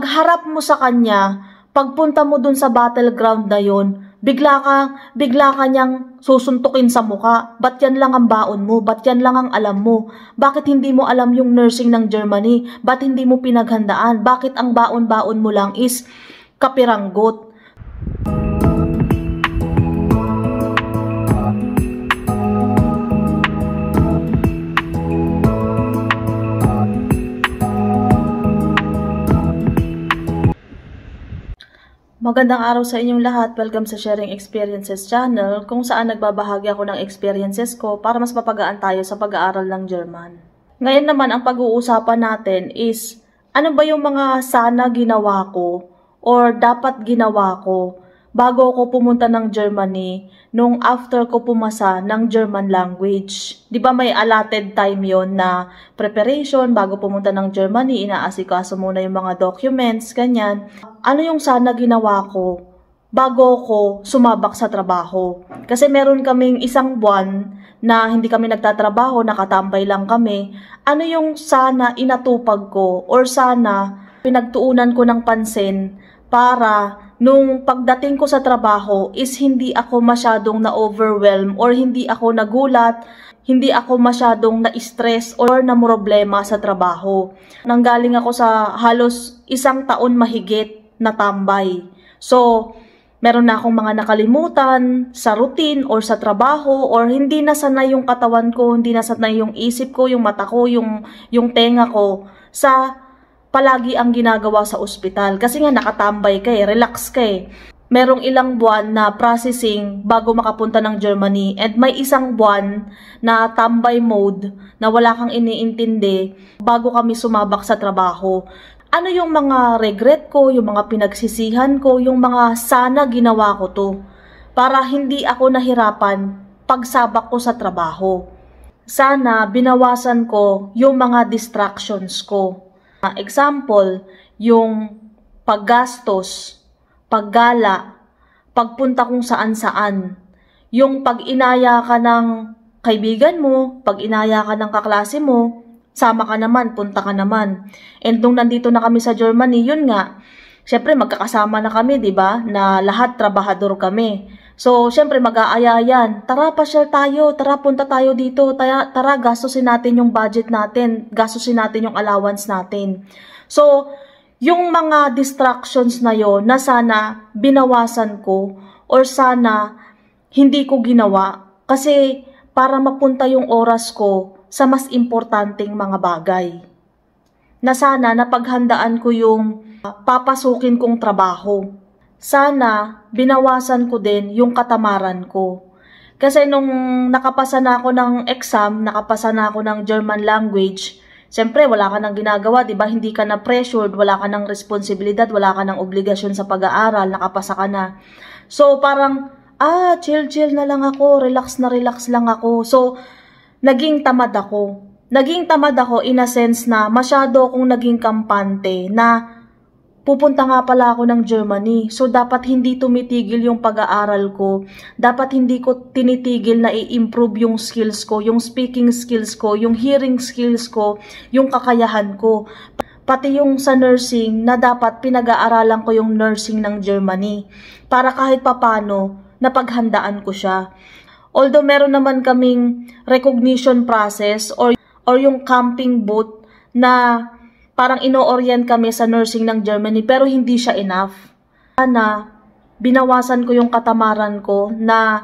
pagharap mo sa kanya, pagpunta mo dun sa battleground na yon, bigla ka, bigla ka niyang susuntukin sa mukha. Ba't yan lang ang baon mo? Ba't yan lang ang alam mo? Bakit hindi mo alam yung nursing ng Germany? Ba't hindi mo pinaghandaan? Bakit ang baon-baon mo lang is kapiranggot? Magandang araw sa inyong lahat. Welcome sa Sharing Experiences channel kung saan nagbabahagi ako ng experiences ko para mas mapagaan tayo sa pag-aaral ng German. Ngayon naman ang pag-uusapan natin is ano ba yung mga sana ginawa ko or dapat ginawa ko bago ako pumunta ng Germany nung after ko pumasa ng German language. Di ba may allotted time yon na preparation bago pumunta ng Germany, inaasikaso muna yung mga documents, ganyan. Ano yung sana ginawa ko bago ko sumabak sa trabaho? Kasi meron kaming isang buwan na hindi kami nagtatrabaho, nakatambay lang kami. Ano yung sana inatupag ko or sana pinagtuunan ko ng pansin para nung pagdating ko sa trabaho is hindi ako masyadong na-overwhelm or hindi ako nagulat, hindi ako masyadong na-stress or na-problema sa trabaho. Nanggaling ako sa halos isang taon mahigit na tambay. So, meron na akong mga nakalimutan sa routine or sa trabaho or hindi na sanay yung katawan ko, hindi na sanay yung isip ko, yung mata ko, yung, yung tenga ko sa palagi ang ginagawa sa ospital kasi nga nakatambay ka eh, relax ka eh. Merong ilang buwan na processing bago makapunta ng Germany and may isang buwan na tambay mode na wala kang iniintindi bago kami sumabak sa trabaho. Ano yung mga regret ko, yung mga pinagsisihan ko, yung mga sana ginawa ko to para hindi ako nahirapan pagsabak ko sa trabaho. Sana binawasan ko yung mga distractions ko Uh, example, yung paggastos, paggala, pagpunta kung saan-saan, yung pag-inaya ka ng kaibigan mo, pag-inaya ka ng kaklase mo, sama ka naman, punta ka naman. And nung nandito na kami sa Germany, yun nga, syempre magkakasama na kami, 'di ba? Na lahat trabahador kami. So, syempre mag-aaya yan. Tara, pasyal tayo. Tara, punta tayo dito. Tara, tara, gastusin natin yung budget natin. Gastusin natin yung allowance natin. So, yung mga distractions na yon na sana binawasan ko or sana hindi ko ginawa kasi para mapunta yung oras ko sa mas importanteng mga bagay. Na sana napaghandaan ko yung ah, papasukin kong trabaho sana binawasan ko din yung katamaran ko. Kasi nung nakapasa na ako ng exam, nakapasa na ako ng German language, Siyempre, wala ka nang ginagawa, di ba? Hindi ka na pressured, wala ka nang responsibilidad, wala ka nang obligasyon sa pag-aaral, nakapasa ka na. So, parang, ah, chill-chill na lang ako, relax na relax lang ako. So, naging tamad ako. Naging tamad ako in a sense na masyado akong naging kampante na Pupunta nga pala ako ng Germany, so dapat hindi tumitigil yung pag-aaral ko. Dapat hindi ko tinitigil na i-improve yung skills ko, yung speaking skills ko, yung hearing skills ko, yung kakayahan ko. Pati yung sa nursing na dapat pinag-aaralan ko yung nursing ng Germany para kahit papano napaghandaan ko siya. Although meron naman kaming recognition process or, or yung camping boot na parang ino-orient kami sa nursing ng Germany pero hindi siya enough. Na binawasan ko yung katamaran ko na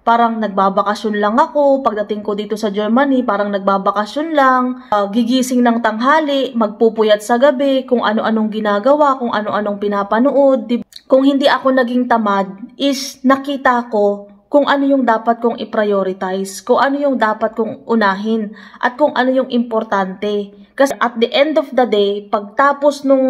parang nagbabakasyon lang ako, pagdating ko dito sa Germany, parang nagbabakasyon lang, uh, gigising ng tanghali, magpupuyat sa gabi, kung ano-anong ginagawa, kung ano-anong pinapanood. Kung hindi ako naging tamad, is nakita ko kung ano yung dapat kong i-prioritize, kung ano yung dapat kong unahin, at kung ano yung importante. Kasi at the end of the day, pagtapos nung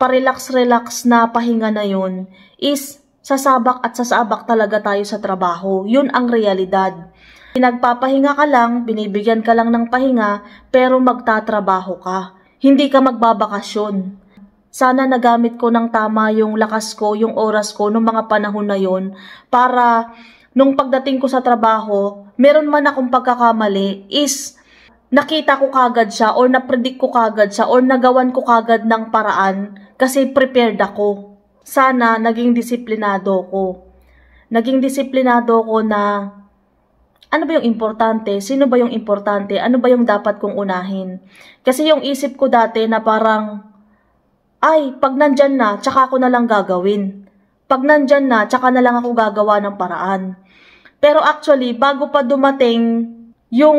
parelax-relax na pahinga na yun, is sasabak at sasabak talaga tayo sa trabaho. Yun ang realidad. Pinagpapahinga ka lang, binibigyan ka lang ng pahinga, pero magtatrabaho ka. Hindi ka magbabakasyon. Sana nagamit ko ng tama yung lakas ko, yung oras ko nung mga panahon na yon para nung pagdating ko sa trabaho, meron man akong pagkakamali is nakita ko kagad siya or napredict ko kagad siya or nagawan ko kagad ng paraan kasi prepared ako. Sana naging disiplinado ko. Naging disiplinado ko na ano ba yung importante? Sino ba yung importante? Ano ba yung dapat kong unahin? Kasi yung isip ko dati na parang, ay, pag nandyan na, tsaka ako na lang gagawin. Pag nandyan na, tsaka na lang ako gagawa ng paraan. Pero actually, bago pa dumating yung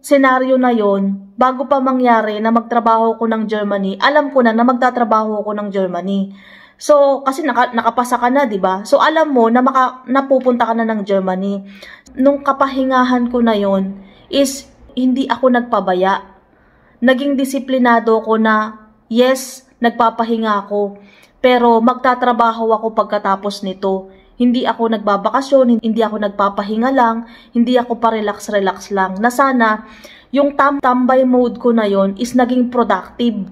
senaryo na yon, bago pa mangyari na magtrabaho ko ng Germany, alam ko na na magtatrabaho ko ng Germany. So, kasi naka, nakapasa ka na, di ba? So, alam mo na maka, napupunta ka na ng Germany. Nung kapahingahan ko na yon is hindi ako nagpabaya. Naging disiplinado ko na, yes, nagpapahinga ako, pero magtatrabaho ako pagkatapos nito. Hindi ako nagbabakasyon, hindi ako nagpapahinga lang, hindi ako pa-relax-relax lang. Na sana, yung tam tambay mode ko na yon is naging productive.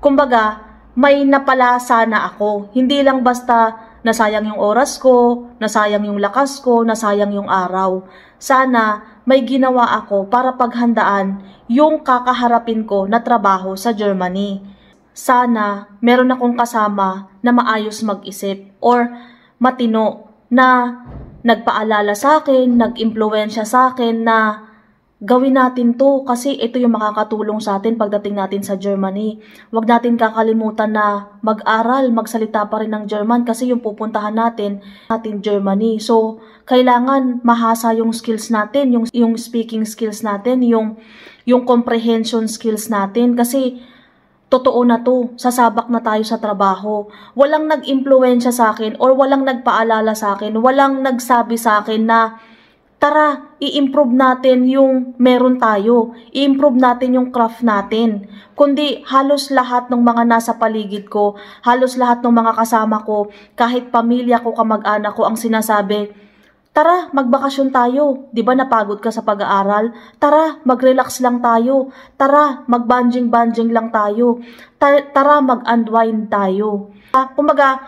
Kumbaga, may napala sana ako. Hindi lang basta nasayang yung oras ko, nasayang yung lakas ko, nasayang yung araw. Sana may ginawa ako para paghandaan yung kakaharapin ko na trabaho sa Germany sana meron akong kasama na maayos mag-isip or matino na nagpaalala sa akin, nag-impluensya sa akin na gawin natin to kasi ito yung makakatulong sa atin pagdating natin sa Germany. Huwag natin kakalimutan na mag-aral, magsalita pa rin ng German kasi yung pupuntahan natin, natin Germany. So, kailangan mahasa yung skills natin, yung, yung speaking skills natin, yung, yung comprehension skills natin kasi Totoo na to, sasabak na tayo sa trabaho. Walang nag-impluensya sa akin or walang nagpaalala sa akin, walang nagsabi sa akin na tara, i-improve natin yung meron tayo, i-improve natin yung craft natin. Kundi halos lahat ng mga nasa paligid ko, halos lahat ng mga kasama ko, kahit pamilya ko, kamag-anak ko, ang sinasabi, Tara, magbakasyon tayo. 'Di ba napagod ka sa pag-aaral? Tara, mag-relax lang tayo. Tara, mag bungee lang tayo. Ta tara, mag-unwind tayo. Uh, ah, kumaga,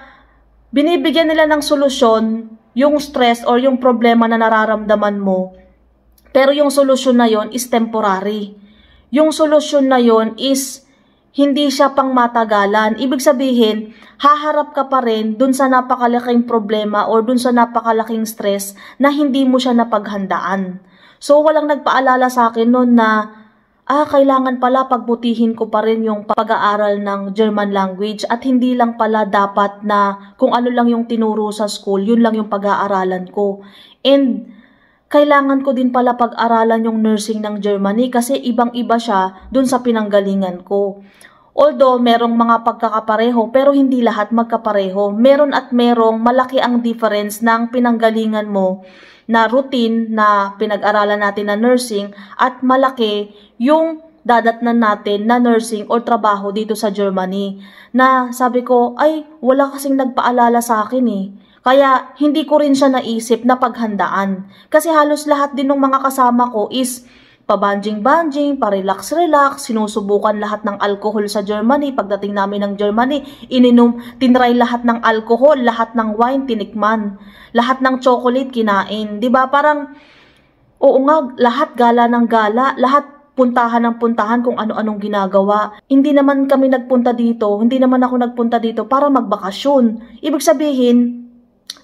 binibigyan nila ng solusyon yung stress or yung problema na nararamdaman mo. Pero yung solusyon na yon is temporary. Yung solusyon na yon is hindi siya pang matagalan. Ibig sabihin, haharap ka pa rin dun sa napakalaking problema or dun sa napakalaking stress na hindi mo siya napaghandaan. So, walang nagpaalala sa akin noon na, ah, kailangan pala pagbutihin ko pa rin yung pag-aaral ng German language at hindi lang pala dapat na kung ano lang yung tinuro sa school, yun lang yung pag-aaralan ko. And, kailangan ko din pala pag-aralan yung nursing ng Germany kasi ibang-iba siya dun sa pinanggalingan ko. Although merong mga pagkakapareho pero hindi lahat magkapareho. Meron at merong malaki ang difference ng pinanggalingan mo na routine na pinag-aralan natin na nursing at malaki yung dadatnan natin na nursing or trabaho dito sa Germany na sabi ko ay wala kasing nagpaalala sa akin eh kaya hindi ko rin siya naisip na paghandaan kasi halos lahat din ng mga kasama ko is pabanjing-banjing, parelax-relax, sinusubukan lahat ng alcohol sa Germany. Pagdating namin ng Germany, ininom, tinray lahat ng alcohol, lahat ng wine, tinikman. Lahat ng chocolate, kinain. ba diba? Parang, oo nga, lahat gala ng gala, lahat puntahan ng puntahan kung ano-anong ginagawa. Hindi naman kami nagpunta dito, hindi naman ako nagpunta dito para magbakasyon. Ibig sabihin,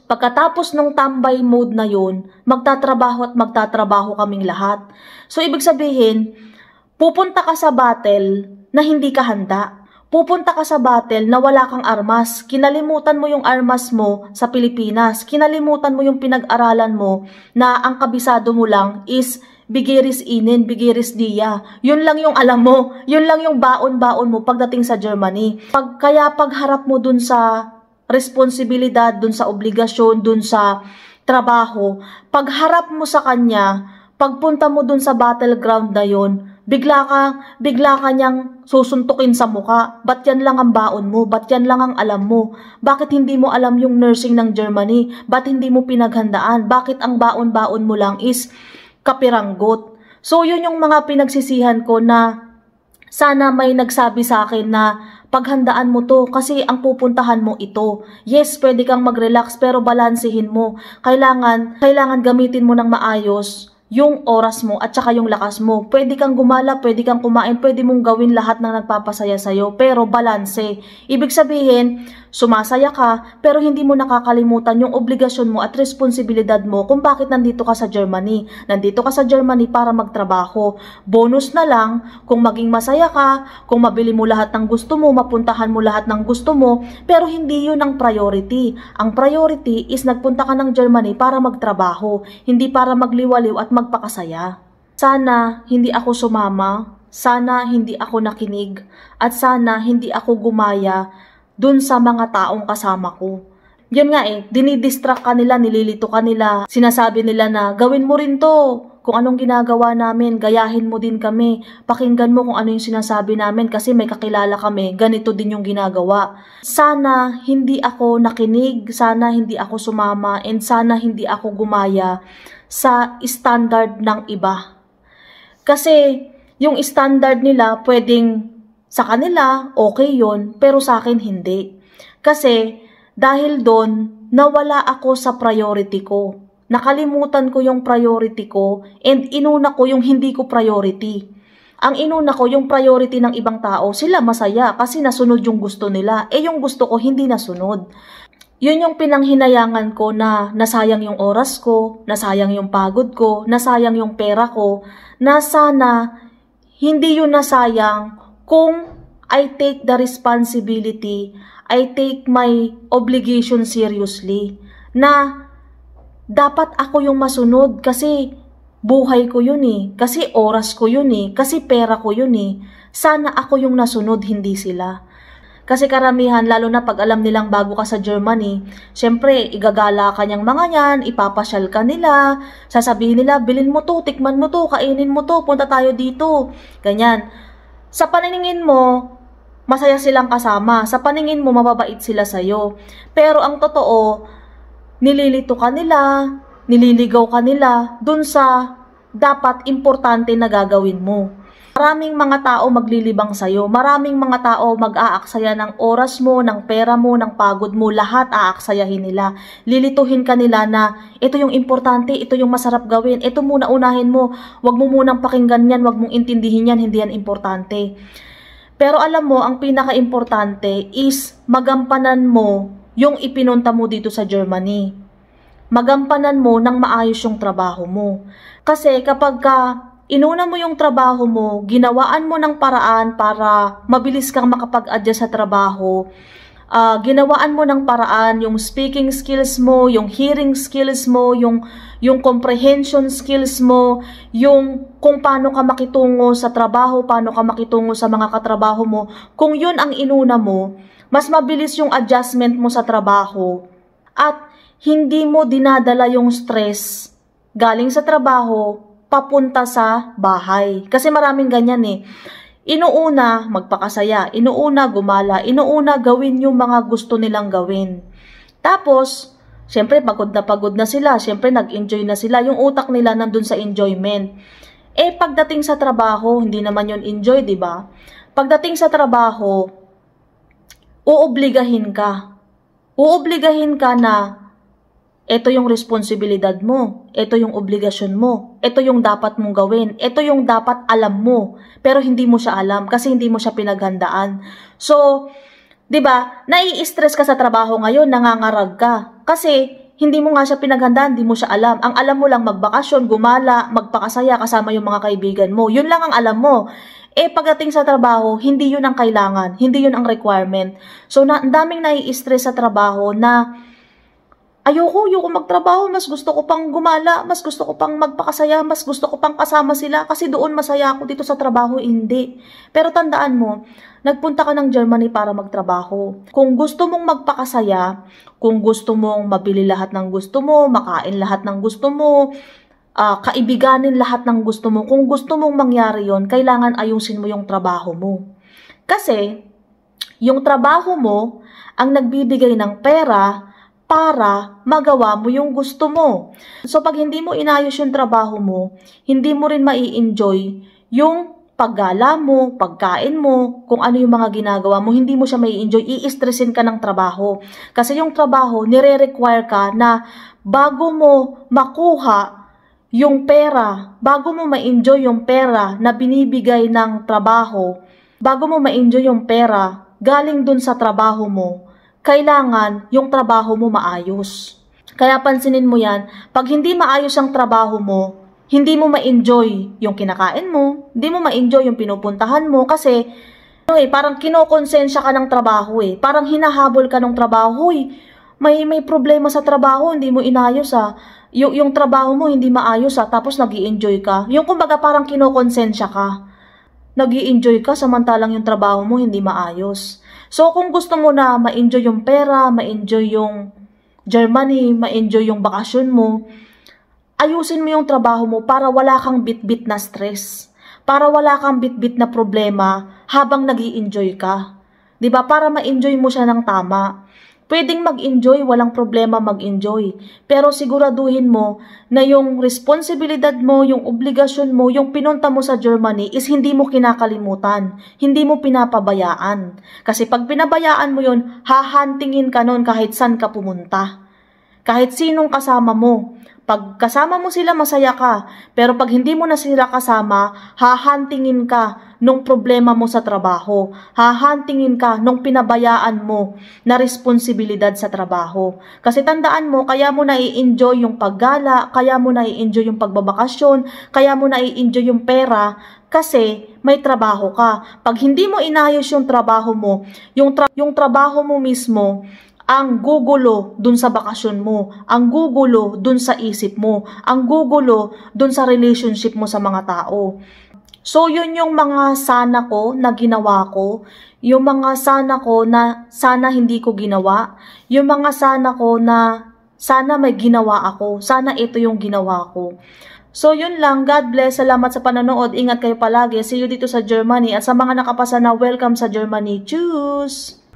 Pagkatapos nung tambay mode na yon, magtatrabaho at magtatrabaho kaming lahat. So, ibig sabihin, pupunta ka sa battle na hindi ka handa. Pupunta ka sa battle na wala kang armas. Kinalimutan mo yung armas mo sa Pilipinas. Kinalimutan mo yung pinag-aralan mo na ang kabisado mo lang is bigiris inin, bigiris dia. Yun lang yung alam mo. Yun lang yung baon-baon mo pagdating sa Germany. Pag, kaya pagharap mo dun sa responsibilidad, dun sa obligasyon, dun sa trabaho, pagharap mo sa kanya, pagpunta mo dun sa battleground na yon, bigla ka, bigla ka niyang susuntukin sa muka. Ba't yan lang ang baon mo? Ba't yan lang ang alam mo? Bakit hindi mo alam yung nursing ng Germany? Ba't hindi mo pinaghandaan? Bakit ang baon-baon mo lang is kapiranggot? So yun yung mga pinagsisihan ko na sana may nagsabi sa akin na paghandaan mo to kasi ang pupuntahan mo ito. Yes, pwede kang mag-relax pero balansehin mo. Kailangan, kailangan gamitin mo ng maayos yung oras mo at saka yung lakas mo. Pwede kang gumala, pwede kang kumain, pwede mong gawin lahat ng nagpapasaya sa'yo pero balanse. Ibig sabihin, Sumasaya ka pero hindi mo nakakalimutan yung obligasyon mo at responsibilidad mo kung bakit nandito ka sa Germany. Nandito ka sa Germany para magtrabaho. Bonus na lang kung maging masaya ka, kung mabili mo lahat ng gusto mo, mapuntahan mo lahat ng gusto mo, pero hindi yun ang priority. Ang priority is nagpunta ka ng Germany para magtrabaho, hindi para magliwaliw at magpakasaya. Sana hindi ako sumama, sana hindi ako nakinig, at sana hindi ako gumaya dun sa mga taong kasama ko. Yun nga eh, dinidistract ka nila, nililito ka nila, sinasabi nila na gawin mo rin to, kung anong ginagawa namin, gayahin mo din kami, pakinggan mo kung ano yung sinasabi namin kasi may kakilala kami, ganito din yung ginagawa. Sana hindi ako nakinig, sana hindi ako sumama, and sana hindi ako gumaya sa standard ng iba. Kasi yung standard nila pwedeng sa kanila, okay yon pero sa akin hindi. Kasi dahil doon, nawala ako sa priority ko. Nakalimutan ko yung priority ko and inuna ko yung hindi ko priority. Ang inuna ko yung priority ng ibang tao, sila masaya kasi nasunod yung gusto nila. Eh yung gusto ko hindi nasunod. Yun yung pinanghinayangan ko na nasayang yung oras ko, nasayang yung pagod ko, nasayang yung pera ko, na sana hindi yun nasayang kung I take the responsibility, I take my obligation seriously na dapat ako yung masunod kasi buhay ko yun eh, kasi oras ko yun eh, kasi pera ko yun eh. Sana ako yung nasunod, hindi sila. Kasi karamihan, lalo na pag alam nilang bago ka sa Germany, syempre, igagala ka niyang mga yan, ipapasyal ka nila, sasabihin nila, bilin mo to, tikman mo to, kainin mo to, punta tayo dito. Ganyan. Sa paningin mo, masaya silang kasama. Sa paningin mo, mababait sila sa'yo. Pero ang totoo, nililito ka nila, nililigaw ka nila dun sa dapat importante na gagawin mo. Maraming mga tao maglilibang sa'yo. Maraming mga tao mag-aaksaya ng oras mo, ng pera mo, ng pagod mo. Lahat aaksayahin nila. Lilituhin ka nila na ito yung importante, ito yung masarap gawin. Ito muna unahin mo. Huwag mo munang pakinggan yan, huwag mong intindihin yan, hindi yan importante. Pero alam mo, ang pinaka-importante is magampanan mo yung ipinunta mo dito sa Germany. Magampanan mo ng maayos yung trabaho mo. Kasi kapag ka inuna mo yung trabaho mo, ginawaan mo ng paraan para mabilis kang makapag-adjust sa trabaho, uh, ginawaan mo ng paraan yung speaking skills mo, yung hearing skills mo, yung, yung comprehension skills mo, yung kung paano ka makitungo sa trabaho, paano ka makitungo sa mga katrabaho mo, kung yun ang inuna mo, mas mabilis yung adjustment mo sa trabaho at hindi mo dinadala yung stress galing sa trabaho papunta sa bahay. Kasi maraming ganyan eh. Inuuna, magpakasaya. Inuuna, gumala. Inuuna, gawin yung mga gusto nilang gawin. Tapos, syempre pagod na pagod na sila. Syempre nag-enjoy na sila. Yung utak nila nandun sa enjoyment. Eh, pagdating sa trabaho, hindi naman yun enjoy, di ba? Pagdating sa trabaho, uobligahin ka. Uobligahin ka na ito yung responsibilidad mo. Ito yung obligasyon mo. Ito yung dapat mong gawin. Ito yung dapat alam mo. Pero hindi mo siya alam kasi hindi mo siya pinaghandaan. So, 'di ba? Nai-stress ka sa trabaho ngayon, nangangarag ka. Kasi hindi mo nga siya pinaghandaan, hindi mo siya alam. Ang alam mo lang magbakasyon, gumala, magpakasaya kasama yung mga kaibigan mo. Yun lang ang alam mo. Eh pagdating sa trabaho, hindi yun ang kailangan, hindi yun ang requirement. So, na, daming nai-stress sa trabaho na Ayoko, ayoko magtrabaho, mas gusto ko pang gumala, mas gusto ko pang magpakasaya, mas gusto ko pang kasama sila kasi doon masaya ako dito sa trabaho, hindi. Pero tandaan mo, nagpunta ka ng Germany para magtrabaho. Kung gusto mong magpakasaya, kung gusto mong mabili lahat ng gusto mo, makain lahat ng gusto mo, uh, kaibiganin lahat ng gusto mo, kung gusto mong mangyari yon kailangan ayusin mo yung trabaho mo. Kasi, yung trabaho mo ang nagbibigay ng pera para magawa mo yung gusto mo. So pag hindi mo inayos yung trabaho mo, hindi mo rin mai-enjoy yung paggala mo, pagkain mo, kung ano yung mga ginagawa mo, hindi mo siya mai enjoy, i-stressin ka ng trabaho. Kasi yung trabaho, nire-require ka na bago mo makuha yung pera, bago mo ma-enjoy yung pera na binibigay ng trabaho, bago mo ma-enjoy yung pera galing dun sa trabaho mo, kailangan yung trabaho mo maayos. Kaya pansinin mo yan, pag hindi maayos ang trabaho mo, hindi mo ma-enjoy yung kinakain mo, hindi mo ma-enjoy yung pinupuntahan mo kasi ano eh, parang kinokonsensya ka ng trabaho eh. Parang hinahabol ka ng trabaho eh. May, may problema sa trabaho, hindi mo inayos ah. Yung, yung trabaho mo hindi maayos ah, tapos nag enjoy ka. Yung kumbaga parang kinokonsensya ka. nag enjoy ka samantalang yung trabaho mo hindi maayos. So kung gusto mo na ma-enjoy yung pera, ma-enjoy yung Germany, ma-enjoy yung bakasyon mo, ayusin mo yung trabaho mo para wala kang bitbit -bit na stress, para wala kang bitbit -bit na problema habang nag enjoy ka. 'Di ba? Para ma-enjoy mo siya ng tama. Pwedeng mag-enjoy, walang problema mag-enjoy. Pero siguraduhin mo na yung responsibilidad mo, yung obligasyon mo, yung pinunta mo sa Germany is hindi mo kinakalimutan, hindi mo pinapabayaan. Kasi pag pinabayaan mo yon, hahantingin ka nun kahit saan ka pumunta. Kahit sinong kasama mo, pag kasama mo sila, masaya ka. Pero pag hindi mo na sila kasama, hahantingin ka nung problema mo sa trabaho. Hahantingin ka nung pinabayaan mo na responsibilidad sa trabaho. Kasi tandaan mo, kaya mo nai-enjoy yung paggala, kaya mo nai-enjoy yung pagbabakasyon, kaya mo nai-enjoy yung pera, kasi may trabaho ka. Pag hindi mo inayos yung trabaho mo, yung, tra- yung trabaho mo mismo, ang gugulo dun sa bakasyon mo, ang gugulo dun sa isip mo, ang gugulo dun sa relationship mo sa mga tao. So yun yung mga sana ko na ginawa ko, yung mga sana ko na sana hindi ko ginawa, yung mga sana ko na sana may ginawa ako, sana ito yung ginawa ko. So yun lang, God bless, salamat sa panonood, ingat kayo palagi, see you dito sa Germany at sa mga nakapasa na welcome sa Germany, tschüss!